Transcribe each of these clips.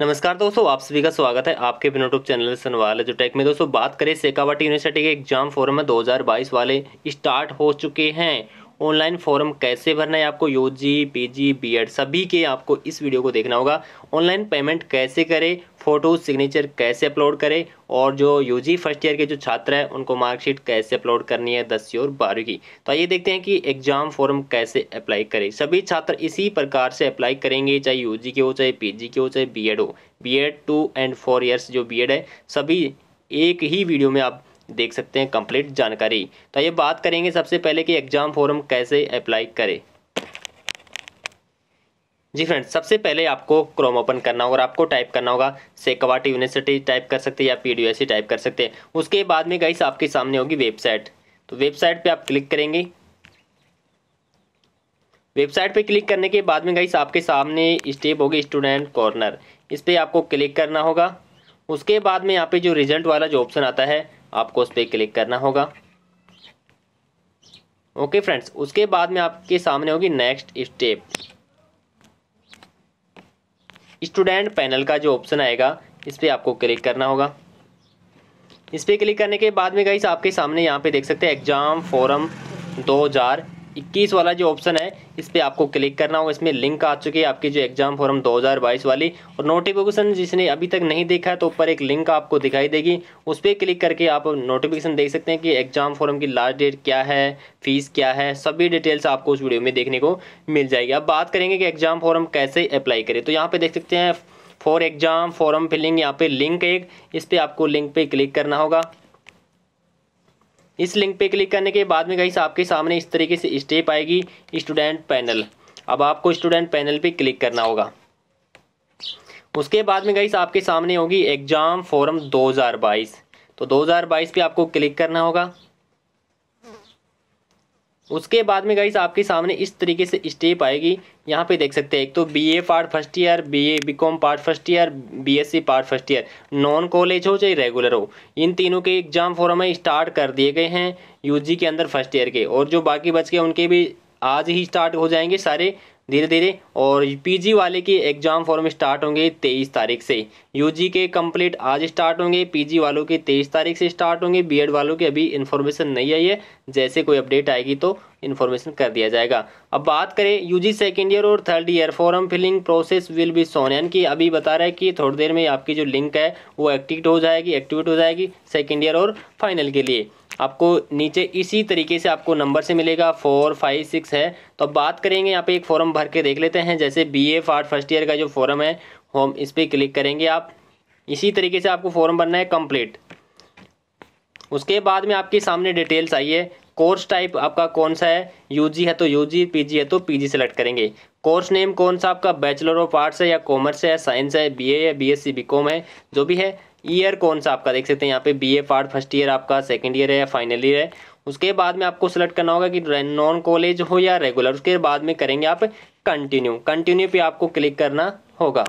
नमस्कार दोस्तों आप सभी का स्वागत है आपके अपने यूट्यूब चैनल सनवाल जो टेक में दोस्तों बात करें सेकावाटी यूनिवर्सिटी के एग्जाम फोरम में 2022 वाले स्टार्ट हो चुके हैं ऑनलाइन फॉर्म कैसे भरना है आपको U G P G B Ed सभी के आपको इस वीडियो को देखना होगा ऑनलाइन पेमेंट कैसे करें फ़ोटो सिग्नेचर कैसे अपलोड करें और जो यूजी फर्स्ट ईयर के जो छात्र हैं उनको मार्कशीट कैसे अपलोड करनी है दसवीं और बारहवीं की तो आइए देखते हैं कि एग्ज़ाम फॉर्म कैसे अप्लाई करें सभी छात्र इसी प्रकार से अप्लाई करेंगे चाहे यूजी के हो चाहे पीजी के हो चाहे बीएड हो BEd two and four years जो बीएड है सभी एक ही वीडियो में आप देख सकते हैं कंप्लीट जानकारी तो ये बात करेंगे सबसे पहले कि एग्ज़ाम फॉरम कैसे अप्लाई करें जी फ्रेंड्स सबसे पहले आपको क्रोम ओपन करना होगा और आपको टाइप करना होगा सेकवाटी यूनिवर्सिटी टाइप कर सकते हैं या पी टाइप कर सकते हैं उसके बाद में गाइस आपके सामने होगी वेबसाइट तो वेबसाइट पे आप क्लिक करेंगे वेबसाइट पे क्लिक करने के बाद में गाइस आपके सामने स्टेप होगी स्टूडेंट कॉर्नर इस पर आपको क्लिक करना होगा उसके बाद में यहाँ पे जो रिजल्ट वाला जो ऑप्शन आता है आपको उस पर क्लिक करना होगा ओके फ्रेंड्स उसके बाद में आपके सामने होगी नेक्स्ट स्टेप स्टूडेंट पैनल का जो ऑप्शन आएगा इस पर आपको क्लिक करना होगा इस पर क्लिक करने के बाद में गई आपके सामने यहाँ पे देख सकते हैं एग्ज़ाम फॉरम इक्कीस वाला जो ऑप्शन है इस पर आपको क्लिक करना होगा इसमें लिंक आ चुकी है आपकी जो एग्जाम फॉर्म 2022 वाली और नोटिफिकेशन जिसने अभी तक नहीं देखा है तो ऊपर एक लिंक आपको दिखाई देगी उस पर क्लिक करके आप नोटिफिकेशन देख सकते हैं कि एग्जाम फॉर्म की लास्ट डेट क्या है फीस क्या है सभी डिटेल्स आपको उस वीडियो में देखने को मिल जाएगी अब बात करेंगे कि एग्जाम फॉर्म कैसे अप्लाई करें तो यहाँ पर देख सकते हैं फॉर एग्जाम फॉर्म फिलिंग यहाँ पे लिंक एक इस पर आपको लिंक पे क्लिक करना होगा इस लिंक पे क्लिक करने के बाद में गाइस आपके सामने इस तरीके से स्टेप आएगी स्टूडेंट पैनल अब आपको स्टूडेंट पैनल पे क्लिक करना होगा उसके बाद में गाइस आपके सामने होगी एग्ज़ाम फॉरम 2022 तो 2022 पे आपको क्लिक करना होगा उसके बाद में गाइस आपके सामने इस तरीके से स्टेप आएगी यहाँ पे देख सकते हैं एक तो BA part first year BA BCom part first year BSc part first year non college हो चाहे रेगुलर हो इन तीनों के एग्जाम फॉर्म है स्टार्ट कर दिए गए हैं यूजी के अंदर फर्स्ट ईयर के और जो बाकी बच गए उनके भी आज ही स्टार्ट हो जाएंगे सारे धीरे धीरे और पीजी वाले की एग्ज़ाम फॉर्म स्टार्ट होंगे तेईस तारीख से यूजी के कंप्लीट आज स्टार्ट होंगे पीजी वालों के तेईस तारीख से स्टार्ट होंगे बीएड वालों की अभी इन्फॉर्मेशन नहीं आई है जैसे कोई अपडेट आएगी तो इन्फॉर्मेशन कर दिया जाएगा अब बात करें यूजी सेकेंड ईयर और third year form filling process will be soon की अभी बता रहा है कि थोड़ी देर में आपकी जो लिंक है वो एक्टिवेट हो जाएगी एक्टिवेट हो जाएगी सेकेंड ईयर और फाइनल के लिए आपको नीचे इसी तरीके से आपको नंबर से मिलेगा फोर फाइव सिक्स है तो अब बात करेंगे यहाँ पे एक फॉर्म भर के देख लेते हैं जैसे B A part first year का जो फॉर्म है होम इस पर क्लिक करेंगे आप इसी तरीके से आपको फॉर्म भरना है कंप्लीट उसके बाद में आपके सामने डिटेल्स आई है कोर्स टाइप आपका कौन सा है यूजी है तो यूजी पीजी है तो पीजी सेलेक्ट करेंगे कोर्स नेम कौन सा आपका बैचलर ऑफ आर्ट्स है या कॉमर्स है साइंस है बीए है बीएससी बीकॉम है जो भी है ईयर कौन सा आपका देख सकते हैं यहाँ पे B A part first year आपका सेकेंड ईयर है या फाइनल ईयर है उसके बाद में आपको सेलेक्ट करना होगा कि नॉन कॉलेज हो या रेगुलर उसके बाद में करेंगे आप कंटिन्यू कंटिन्यू पे आपको क्लिक करना होगा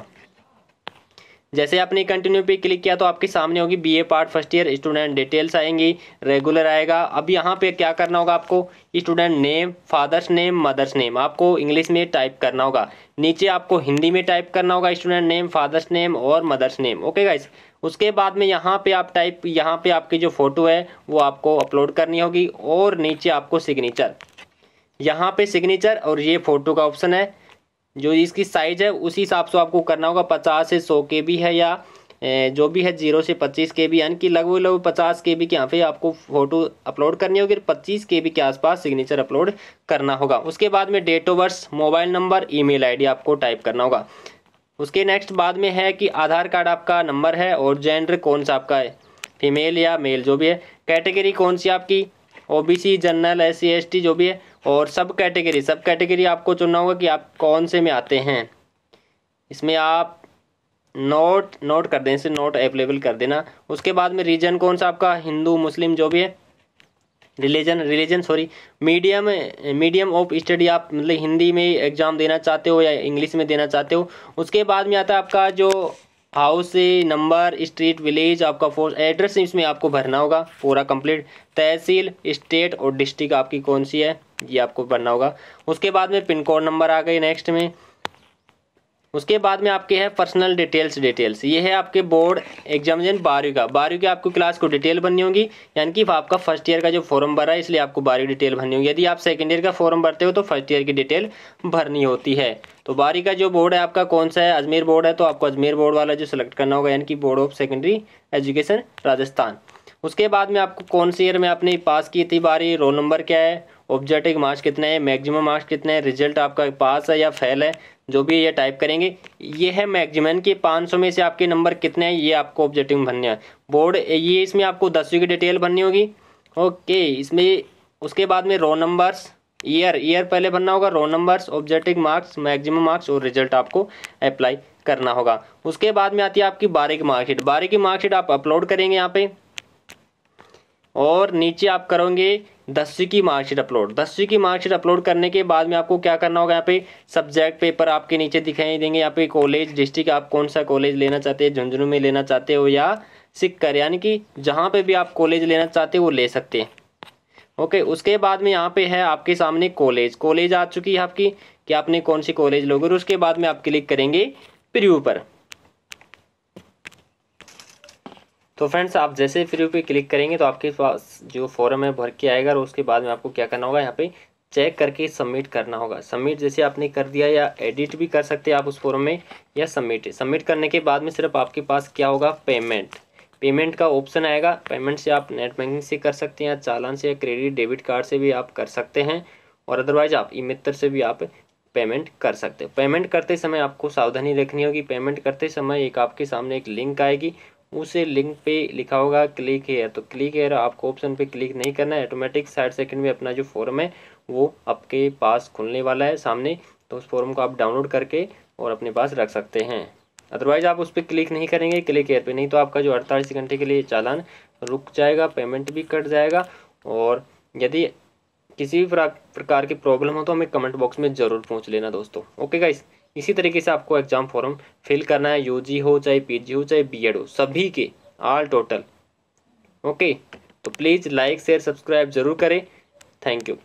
जैसे आपने कंटिन्यू पे क्लिक किया तो आपके सामने होगी BA part first year student details आएंगी रेगुलर आएगा अब यहाँ पे क्या करना होगा आपको student name father's name mother's name आपको इंग्लिश में टाइप करना होगा नीचे आपको हिंदी में टाइप करना होगा स्टूडेंट नेम फादर्स नेम और मदर्स नेम ओके गाइस उसके बाद में यहाँ पे आप टाइप यहाँ पे आपकी जो फ़ोटो है वो आपको अपलोड करनी होगी और नीचे आपको सिग्नेचर यहाँ पे सिग्नेचर और ये फ़ोटो का ऑप्शन है जो इसकी साइज़ है उसी हिसाब से आपको करना होगा पचास से सौ के बी है या जो भी है जीरो से पच्चीस के बी यानी कि लगभग लगभग पचास के बी के यहाँ पे आपको फ़ोटो अपलोड करनी होगी पच्चीस के बी के आसपास सिग्नेचर अपलोड करना होगा उसके बाद में date of birth mobile number email ID आपको टाइप करना होगा उसके नेक्स्ट बाद में है कि आधार कार्ड आपका नंबर है और जेंडर कौन सा आपका है फीमेल या मेल जो भी है कैटेगरी कौन सी आपकी ओबीसी जनरल एस सी जो भी है और सब कैटेगरी सब कैटेगरी आपको चुनना होगा कि आप कौन से में आते हैं इसमें आप नोट नोट कर दें इसे नोट अवेलेबल कर देना उसके बाद में रीजन कौन सा आपका हिंदू मुस्लिम जो भी है religion religion sorry medium medium of study आप मतलब हिंदी में एग्ज़ाम देना चाहते हो या इंग्लिश में देना चाहते हो उसके बाद में आता है आपका जो हाउस नंबर स्ट्रीट विलेज आपका फोर एड्रेस इसमें आपको भरना होगा पूरा कंप्लीट तहसील स्टेट और डिस्ट्रिक्ट आपकी कौन सी है ये आपको भरना होगा उसके बाद में पिन कोड नंबर आ गई नेक्स्ट में उसके बाद में आपके है पर्सनल डिटेल्स डिटेल्स ये है आपके बोर्ड एग्जामिनेशन बारहवीं का बारहवीं के आपको क्लास को डिटेल भरनी होगी यानी कि आपका फर्स्ट ईयर का जो फॉर्म भरा है इसलिए आपको बारहवीं डिटेल भरनी होगी यदि आप सेकेंड ईयर का फॉर्म भरते हो तो फर्स्ट ईयर की डिटेल भरनी होती है तो बारहवीं का जो बोर्ड है आपका कौन सा है अजमेर बोर्ड है तो आपको अजमेर बोर्ड वाला जो सिलेक्ट करना होगा यानी कि board of secondary education Rajasthan उसके बाद में आपको कौन से ईयर में आपने पास की थी बारहवीं रोल नंबर क्या है ऑब्जेक्टिव मार्क्स कितने हैं मैक्सिमम मार्क्स कितने हैं रिजल्ट आपका पास है या फेल है जो भी ये टाइप करेंगे ये है मैक्सिमम कि 500 में से आपके नंबर कितने हैं ये आपको ऑब्जेक्टिव भरने हैं बोर्ड ये इसमें आपको दसवीं की डिटेल भरनी होगी ओके इसमें उसके बाद में रो नंबर्स ईयर ईयर पहले भरना होगा roll numbers objective marks maximum marks और रिजल्ट आपको अप्लाई करना होगा उसके बाद में आती है आपकी बारह की मार्कशीट बारह की मार्कशीट आप अपलोड करेंगे यहाँ पे और नीचे आप करोगे दसवीं की मार्कशीट अपलोड दसवीं की मार्कशीट अपलोड करने के बाद में आपको क्या करना होगा यहाँ पे सब्जेक्ट पेपर आपके नीचे दिखाई देंगे यहाँ पे कॉलेज डिस्ट्रिक्ट आप कौन सा कॉलेज लेना चाहते हैं झुंझुनू में लेना चाहते हो या सिक्कर यानी कि जहाँ पे भी आप कॉलेज लेना चाहते हो वो ले सकते हैं ओके उसके बाद में यहाँ पे है आपके सामने कॉलेज कॉलेज आ चुकी है आपकी कि आपने कौन सी कॉलेज लोगे और उसके बाद में आप क्लिक करेंगे प्रिव्यू पर तो फ्रेंड्स आप जैसे फ्री पे क्लिक करेंगे तो आपके पास जो फॉर्म है भर के आएगा और उसके बाद में आपको क्या करना होगा यहाँ पे चेक करके सबमिट करना होगा सबमिट जैसे आपने कर दिया या एडिट भी कर सकते हैं आप उस फॉर्म में या सबमिट सबमिट करने के बाद में सिर्फ आपके पास क्या होगा पेमेंट पेमेंट का ऑप्शन आएगा पेमेंट से आप नेट बैंकिंग से कर सकते हैं चालान से या क्रेडिट डेबिट कार्ड से भी आप कर सकते हैं और अदरवाइज आप ई मित्र से भी आप पेमेंट कर सकते हैं पेमेंट करते समय आपको सावधानी रखनी होगी पेमेंट करते समय एक आपके सामने एक लिंक आएगी उस लिंक पे लिखा होगा क्लिक हेयर तो क्लिक हेयर आपको ऑप्शन पे क्लिक नहीं करना है ऑटोमेटिक साठ सेकंड में अपना जो फॉर्म है वो आपके पास खुलने वाला है सामने तो उस फॉर्म को आप डाउनलोड करके और अपने पास रख सकते हैं अदरवाइज़ आप उस पर क्लिक नहीं करेंगे क्लिक हेयर पर नहीं तो आपका जो अड़तालीस घंटे के लिए चालान रुक जाएगा पेमेंट भी कट जाएगा और यदि किसी भी प्रकार की प्रॉब्लम हो तो हमें कमेंट बॉक्स में ज़रूर पूछ लेना दोस्तों ओके गाइस इसी तरीके से आपको एग्ज़ाम फॉर्म फिल करना है यू हो चाहे पी हो चाहे बी हो सभी के ऑल टोटल ओके तो प्लीज़ लाइक शेयर सब्सक्राइब ज़रूर करें थैंक यू